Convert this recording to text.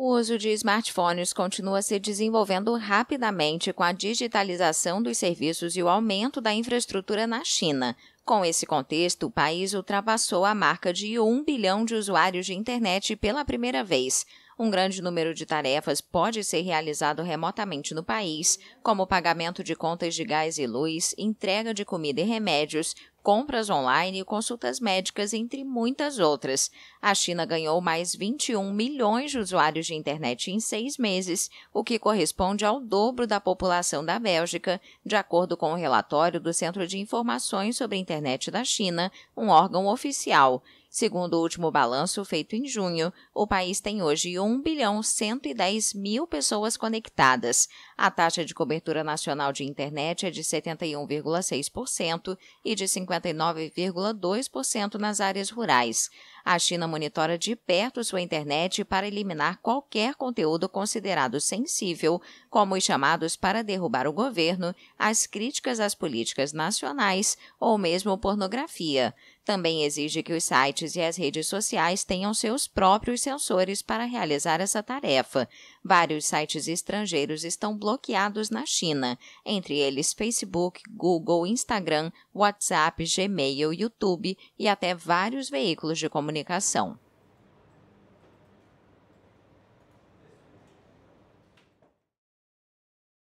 O uso de smartphones continua se desenvolvendo rapidamente com a digitalização dos serviços e o aumento da infraestrutura na China. Com esse contexto, o país ultrapassou a marca de 1 bilhão de usuários de internet pela primeira vez. Um grande número de tarefas pode ser realizado remotamente no país, como pagamento de contas de gás e luz, entrega de comida e remédios, compras online e consultas médicas, entre muitas outras. A China ganhou mais 21 milhões de usuários de internet em seis meses, o que corresponde ao dobro da população da Bélgica, de acordo com o relatório do Centro de Informações sobre a Internet da China, um órgão oficial. Segundo o último balanço feito em junho, o país tem hoje 1 bilhão 110 mil pessoas conectadas. A taxa de cobertura nacional de internet é de 71,6% e de 59,2% nas áreas rurais. A China monitora de perto sua internet para eliminar qualquer conteúdo considerado sensível, como os chamados para derrubar o governo, as críticas às políticas nacionais ou mesmo pornografia. Também exige que os sites e as redes sociais tenham seus próprios sensores para realizar essa tarefa. Vários sites estrangeiros estão bloqueados na China, entre eles Facebook, Google, Instagram, WhatsApp, Gmail, YouTube e até vários veículos de comunicação comunicação.